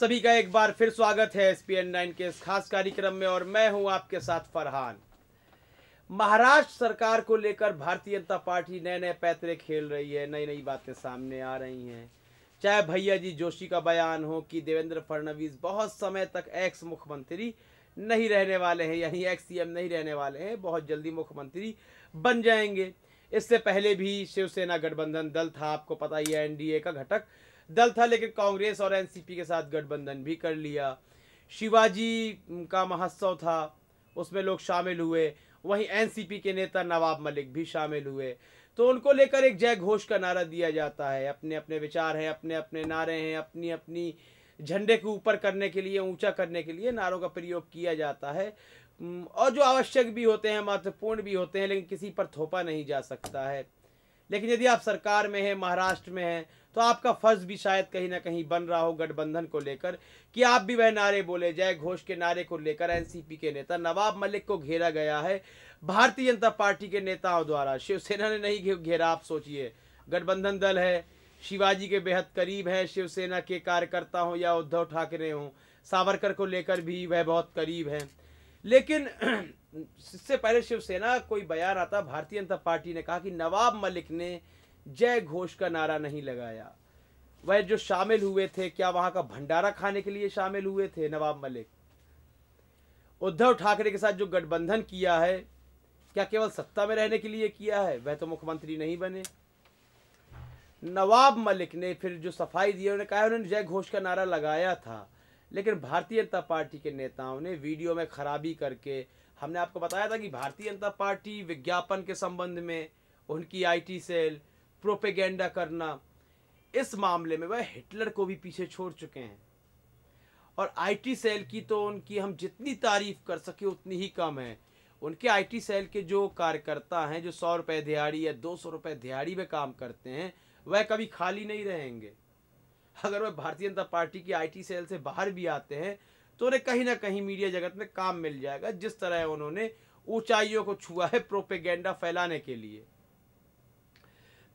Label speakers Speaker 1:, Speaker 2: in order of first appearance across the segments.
Speaker 1: सभी का एक बार फिर स्वागत है एस पी नाइन के इस खास कार्यक्रम में और मैं हूं आपके साथ फरहान महाराष्ट्र सरकार को लेकर भारतीय जनता पार्टी नए नए पैतरे खेल रही है नई नई बातें सामने आ रही हैं चाहे भैया जी जोशी का बयान हो कि देवेंद्र फडणवीस बहुत समय तक एक्स मुख्यमंत्री नहीं रहने वाले हैं यानी एक्स सी नहीं रहने वाले हैं बहुत जल्दी मुख्यमंत्री बन जाएंगे इससे पहले भी शिवसेना गठबंधन दल था आपको पता ही है एनडीए का घटक दल था लेकिन कांग्रेस और एनसीपी के साथ गठबंधन भी कर लिया शिवाजी का महोत्सव था उसमें लोग शामिल हुए वहीं एनसीपी के नेता नवाब मलिक भी शामिल हुए तो उनको लेकर एक जय घोष का नारा दिया जाता है अपने अपने विचार हैं अपने अपने नारे हैं अपनी अपनी झंडे को ऊपर करने के लिए ऊंचा करने के लिए नारों का प्रयोग किया जाता है और जो आवश्यक भी होते हैं महत्वपूर्ण भी होते हैं लेकिन किसी पर थोपा नहीं जा सकता है लेकिन यदि आप सरकार में हैं महाराष्ट्र में हैं तो आपका फर्ज भी शायद कहीं ना कहीं बन रहा हो गठबंधन को लेकर कि आप भी वह नारे बोले जय घोष के नारे को लेकर एनसीपी के नेता नवाब मलिक को घेरा गया है भारतीय जनता पार्टी के नेताओं द्वारा शिवसेना ने नहीं घेरा आप सोचिए गठबंधन दल है शिवाजी के बेहद करीब है शिवसेना के कार्यकर्ता हों या उद्धव ठाकरे हों सावरकर को लेकर भी वह बहुत करीब हैं लेकिन इससे पहले शिवसेना कोई बयान आता भारतीय जनता पार्टी ने कहा कि नवाब मलिक ने जय घोष का नारा नहीं लगाया वह जो शामिल हुए थे क्या वहां का भंडारा खाने के लिए शामिल हुए थे नवाब मलिक उद्धव ठाकरे के साथ जो गठबंधन किया है क्या केवल सत्ता में रहने के लिए किया है वह तो मुख्यमंत्री नहीं बने नवाब मलिक ने फिर जो सफाई दी उन्होंने कहा उन्होंने जय घोष का नारा लगाया था लेकिन भारतीय जनता पार्टी के नेताओं ने वीडियो में खराबी करके हमने आपको बताया था कि भारतीय जनता पार्टी विज्ञापन के संबंध में उनकी आईटी सेल प्रोपेगेंडा करना इस मामले में वह हिटलर को भी पीछे छोड़ चुके हैं और आईटी सेल की तो उनकी हम जितनी तारीफ कर सके उतनी ही कम है उनके आईटी सेल के जो कार्यकर्ता हैं जो सौ रुपये दिहाड़ी या दो सौ रुपये दिहाड़ी में काम करते हैं वह कभी खाली नहीं रहेंगे अगर वह भारतीय जनता पार्टी की आईटी सेल से बाहर भी आते हैं तो उन्हें कहीं ना कहीं मीडिया जगत में काम मिल जाएगा जिस तरह उन्होंने ऊंचाइयों को छुआ है प्रोपेगेंडा फैलाने के लिए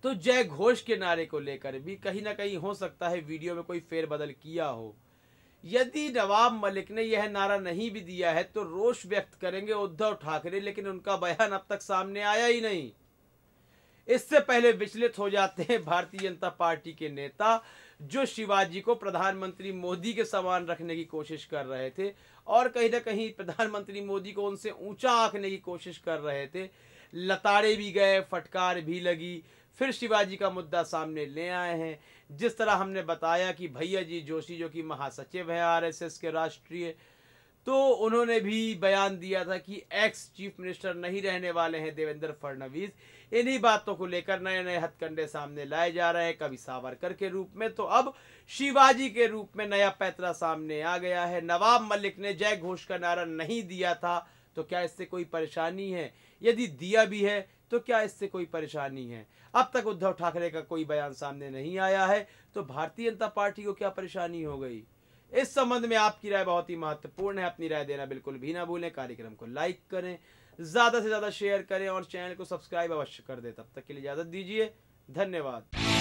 Speaker 1: तो जय घोष के नारे को लेकर भी कहीं ना कहीं हो सकता है वीडियो में कोई फेरबदल किया हो यदि नवाब मलिक ने यह नारा नहीं भी दिया है तो रोष व्यक्त करेंगे उद्धव ठाकरे लेकिन उनका बयान अब तक सामने आया ही नहीं इससे पहले विचलित हो जाते हैं भारतीय जनता पार्टी के नेता जो शिवाजी को प्रधानमंत्री मोदी के समान रखने की कोशिश कर रहे थे और कहीं ना कहीं प्रधानमंत्री मोदी को उनसे ऊंचा आंकने की कोशिश कर रहे थे लताड़े भी गए फटकार भी लगी फिर शिवाजी का मुद्दा सामने ले आए हैं जिस तरह हमने बताया कि भैया जी जोशी जो कि महासचिव हैं आरएसएस के राष्ट्रीय तो उन्होंने भी बयान दिया था कि एक्स चीफ मिनिस्टर नहीं रहने वाले हैं देवेंद्र फडणवीस इन्हीं बातों को लेकर नए नए हथकंडे सामने लाए जा रहे हैं कभी सावरकर के रूप में तो अब शिवाजी के रूप में नया पैतरा सामने आ गया है नवाब मलिक ने जय घोष का नारा नहीं दिया था तो क्या इससे कोई परेशानी है यदि दिया भी है तो क्या इससे कोई परेशानी है अब तक उद्धव ठाकरे का कोई बयान सामने नहीं आया है तो भारतीय जनता पार्टी को क्या परेशानी हो गई इस संबंध में आपकी राय बहुत ही महत्वपूर्ण है अपनी राय देना बिल्कुल भी ना भूलें कार्यक्रम को लाइक करें ज़्यादा से ज़्यादा शेयर करें और चैनल को सब्सक्राइब अवश्य कर दें तब तक के लिए इजाज़त दीजिए धन्यवाद